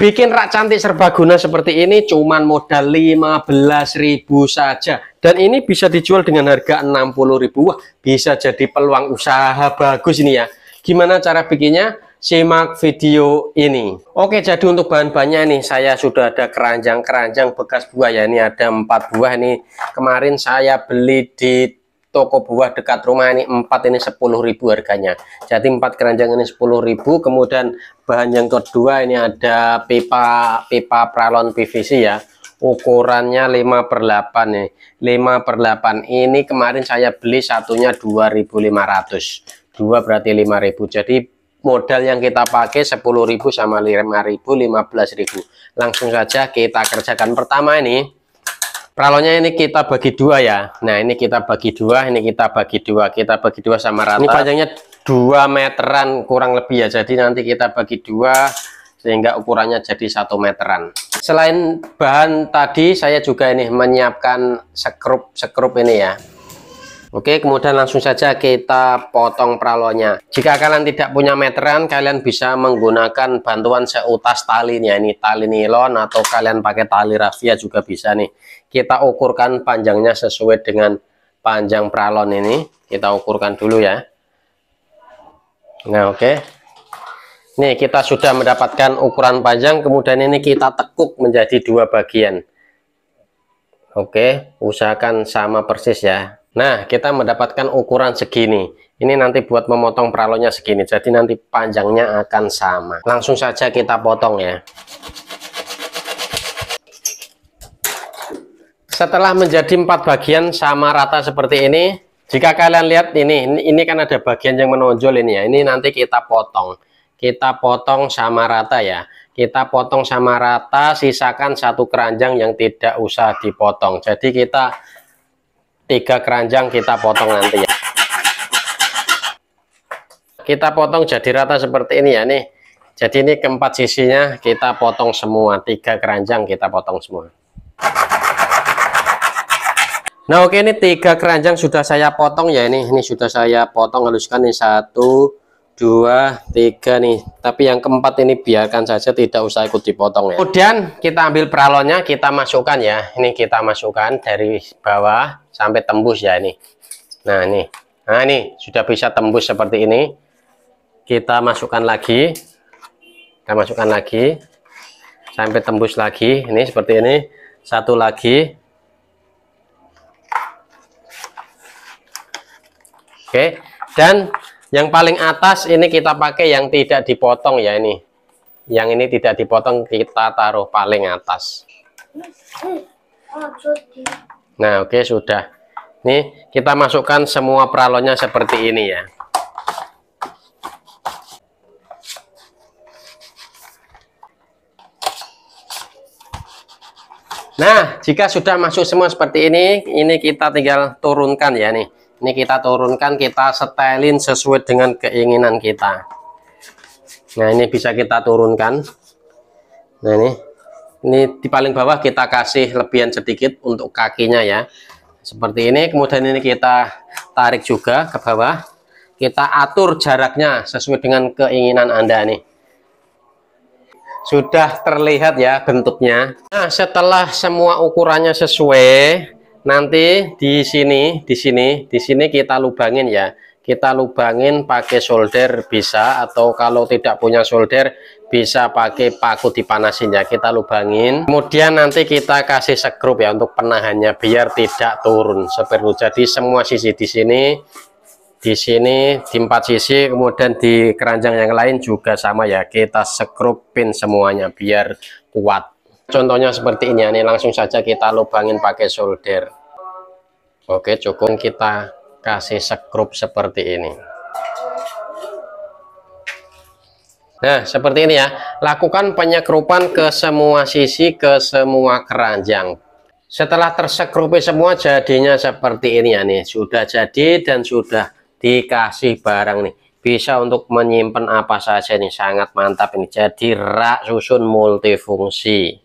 Bikin rak cantik serbaguna seperti ini cuman modal ribu saja. Dan ini bisa dijual dengan harga 60.000. Wah, bisa jadi peluang usaha bagus ini ya. Gimana cara bikinnya? Simak video ini. Oke, jadi untuk bahan-bahannya ini saya sudah ada keranjang-keranjang bekas buah ya. Ini ada empat buah nih. Kemarin saya beli di toko buah dekat rumah ini 4 ini 10.000 harganya jadi 4 keranjang ini 10.000 kemudian bahan yang kedua ini ada pipa pipa pralon PVC ya ukurannya 5 per 8 nih 5 per 8 ini kemarin saya beli satunya 2500 2 berarti 5000 jadi modal yang kita pakai 10.000 sama 5.000 15.000 langsung saja kita kerjakan pertama ini Pralonnya ini kita bagi dua ya. Nah, ini kita bagi dua, ini kita bagi dua, kita bagi dua sama rata. Ini panjangnya dua meteran kurang lebih ya. Jadi nanti kita bagi dua sehingga ukurannya jadi satu meteran. Selain bahan tadi, saya juga ini menyiapkan sekrup-sekrup ini ya. Oke, kemudian langsung saja kita potong pralonya. Jika kalian tidak punya meteran, kalian bisa menggunakan bantuan seutas tali ya ini tali nilon atau kalian pakai tali rafia juga bisa nih. Kita ukurkan panjangnya sesuai dengan panjang pralon ini. Kita ukurkan dulu ya. Nah, oke. Ini Nih, kita sudah mendapatkan ukuran panjang, kemudian ini kita tekuk menjadi dua bagian. Oke, usahakan sama persis ya. Nah, kita mendapatkan ukuran segini. Ini nanti buat memotong pralonya segini. Jadi nanti panjangnya akan sama. Langsung saja kita potong ya. Setelah menjadi empat bagian sama rata seperti ini, jika kalian lihat ini, ini, ini kan ada bagian yang menonjol ini ya. Ini nanti kita potong. Kita potong sama rata ya kita potong sama rata sisakan satu keranjang yang tidak usah dipotong jadi kita tiga keranjang kita potong nanti ya kita potong jadi rata seperti ini ya nih jadi ini keempat sisinya kita potong semua tiga keranjang kita potong semua nah oke ini tiga keranjang sudah saya potong ya ini ini sudah saya potong haluskan ini satu dua tiga nih tapi yang keempat ini biarkan saja tidak usah ikut dipotong ya kemudian kita ambil peralonnya kita masukkan ya ini kita masukkan dari bawah sampai tembus ya ini nah ini nah ini sudah bisa tembus seperti ini kita masukkan lagi kita masukkan lagi sampai tembus lagi ini seperti ini satu lagi oke dan yang paling atas ini kita pakai yang tidak dipotong ya ini yang ini tidak dipotong kita taruh paling atas nah oke okay, sudah nih kita masukkan semua pralonnya seperti ini ya Nah, jika sudah masuk semua seperti ini, ini kita tinggal turunkan ya nih ini kita turunkan kita setelin sesuai dengan keinginan kita nah ini bisa kita turunkan nah ini ini di paling bawah kita kasih lebihan sedikit untuk kakinya ya seperti ini kemudian ini kita tarik juga ke bawah kita atur jaraknya sesuai dengan keinginan anda nih sudah terlihat ya bentuknya nah setelah semua ukurannya sesuai nanti di sini di sini di sini kita lubangin ya kita lubangin pakai solder bisa atau kalau tidak punya solder bisa pakai paku dipanasin ya kita lubangin kemudian nanti kita kasih sekrup ya untuk penahannya biar tidak turun seperti itu jadi semua sisi di sini di sini di empat sisi kemudian di keranjang yang lain juga sama ya kita sekrupin semuanya biar kuat contohnya seperti ini ya. ini langsung saja kita lubangin pakai solder Oke cukup kita kasih sekrup seperti ini Nah seperti ini ya lakukan penyekrupan ke semua sisi ke semua keranjang setelah tersekrupi semua jadinya seperti ini ya nih sudah jadi dan sudah dikasih barang nih bisa untuk menyimpan apa saja nih sangat mantap ini jadi rak susun multifungsi